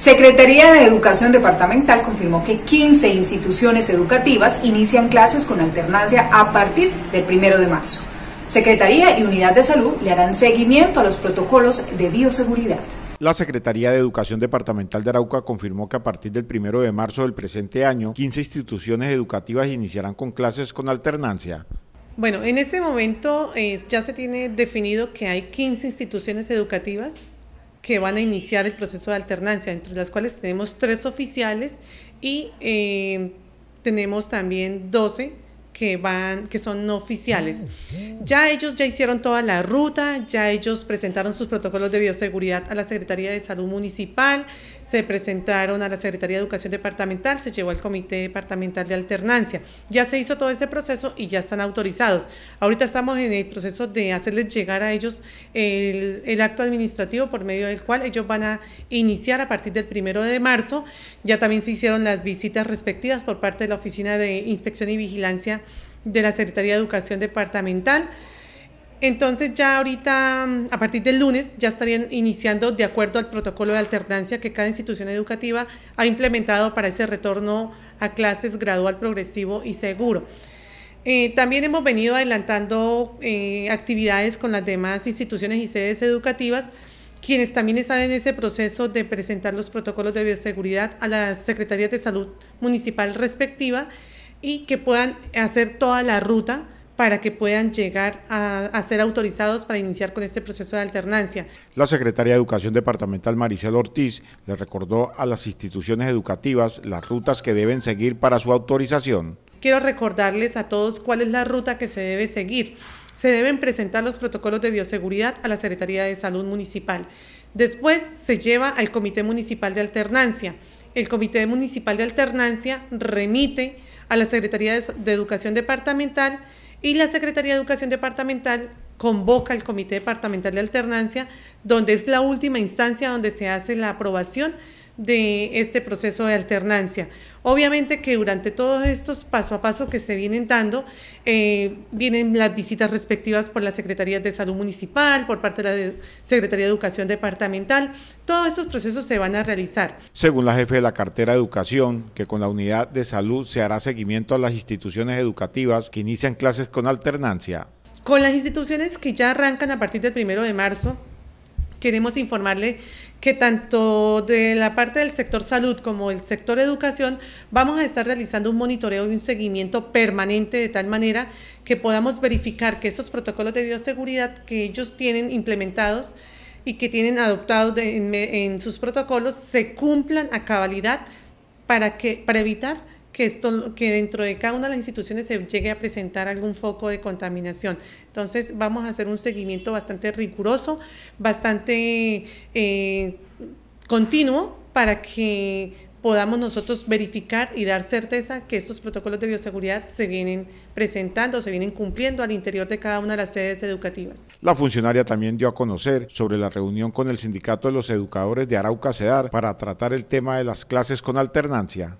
Secretaría de Educación Departamental confirmó que 15 instituciones educativas inician clases con alternancia a partir del 1 de marzo. Secretaría y Unidad de Salud le harán seguimiento a los protocolos de bioseguridad. La Secretaría de Educación Departamental de Arauca confirmó que a partir del 1 de marzo del presente año, 15 instituciones educativas iniciarán con clases con alternancia. Bueno, en este momento eh, ya se tiene definido que hay 15 instituciones educativas que van a iniciar el proceso de alternancia, entre las cuales tenemos tres oficiales y eh, tenemos también doce que van, que son no oficiales. Ah, ya ellos ya hicieron toda la ruta, ya ellos presentaron sus protocolos de bioseguridad a la Secretaría de Salud Municipal, se presentaron a la Secretaría de Educación Departamental, se llevó al Comité Departamental de Alternancia. Ya se hizo todo ese proceso y ya están autorizados. Ahorita estamos en el proceso de hacerles llegar a ellos el, el acto administrativo por medio del cual ellos van a iniciar a partir del primero de marzo. Ya también se hicieron las visitas respectivas por parte de la Oficina de Inspección y Vigilancia de la Secretaría de Educación Departamental. Entonces ya ahorita, a partir del lunes, ya estarían iniciando de acuerdo al protocolo de alternancia que cada institución educativa ha implementado para ese retorno a clases gradual, progresivo y seguro. Eh, también hemos venido adelantando eh, actividades con las demás instituciones y sedes educativas, quienes también están en ese proceso de presentar los protocolos de bioseguridad a las Secretarías de Salud Municipal respectiva y que puedan hacer toda la ruta para que puedan llegar a, ser autorizados para iniciar con este proceso de alternancia. La secretaria de Educación Departamental Maricel Ortiz le recordó a las instituciones educativas las rutas que deben seguir para su autorización. Quiero recordarles a todos cuál es la ruta que se debe seguir. Se deben presentar los protocolos de bioseguridad a la Secretaría de Salud Municipal. Después se lleva al Comité Municipal de Alternancia el Comité Municipal de Alternancia remite a la Secretaría de Educación Departamental y la Secretaría de Educación Departamental convoca el Comité Departamental de Alternancia, donde es la última instancia donde se hace la aprobación de este proceso de alternancia. Obviamente que durante todos estos paso a paso que se vienen dando, eh, vienen las visitas respectivas por la Secretaría de Salud Municipal, por parte de la Secretaría de Educación Departamental. Todos estos procesos se van a realizar. Según la jefe de la cartera de Educación, que con la unidad de salud se hará seguimiento a las instituciones educativas que inician clases con alternancia. Con las instituciones que ya arrancan a partir del primero de marzo, queremos informarle que tanto de la parte del sector salud como el sector educación vamos a estar realizando un monitoreo y un seguimiento permanente de tal manera que podamos verificar que esos protocolos de bioseguridad que ellos tienen implementados y que tienen adoptados en, en sus protocolos se cumplan a cabalidad para, que, para evitar que, esto, que dentro de cada una de las instituciones se llegue a presentar algún foco de contaminación. Entonces vamos a hacer un seguimiento bastante riguroso, bastante eh, continuo para que podamos nosotros verificar y dar certeza que estos protocolos de bioseguridad se vienen presentando, se vienen cumpliendo al interior de cada una de las sedes educativas. La funcionaria también dio a conocer sobre la reunión con el Sindicato de los Educadores de Arauca CEDAR para tratar el tema de las clases con alternancia.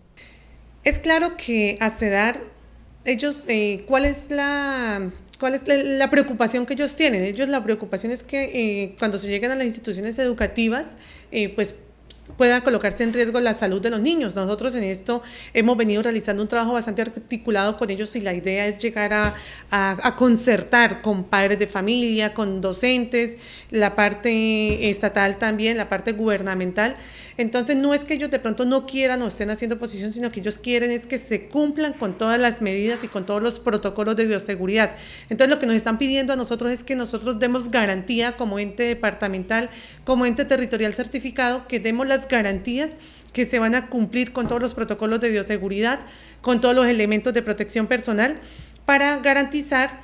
Es claro que a ellos, eh, ¿cuál es la ¿Cuál es la, preocupación que ellos tienen? Ellos la preocupación es que eh, cuando se llegan a las instituciones educativas, eh, pues pueda colocarse en riesgo la salud de los niños. Nosotros en esto hemos venido realizando un trabajo bastante articulado con ellos y la idea es llegar a, a, concertar con padres de familia, con docentes, la parte estatal también, la parte gubernamental. Entonces no es que ellos de pronto no quieran o estén haciendo posición, sino que ellos quieren es que se cumplan con todas las medidas y con todos los protocolos de bioseguridad. Entonces lo que nos están pidiendo a nosotros es que nosotros demos garantía como ente departamental, como ente territorial certificado, que demos las garantías que se van a cumplir con todos los protocolos de bioseguridad, con todos los elementos de protección personal, para garantizar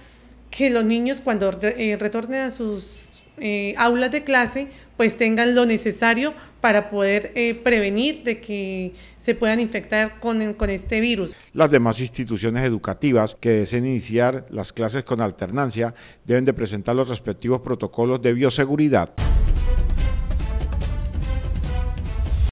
que los niños cuando eh, retornen a sus eh, aulas de clase, pues tengan lo necesario para poder eh, prevenir de que se puedan infectar con, con este virus. Las demás instituciones educativas que deseen iniciar las clases con alternancia deben de presentar los respectivos protocolos de bioseguridad.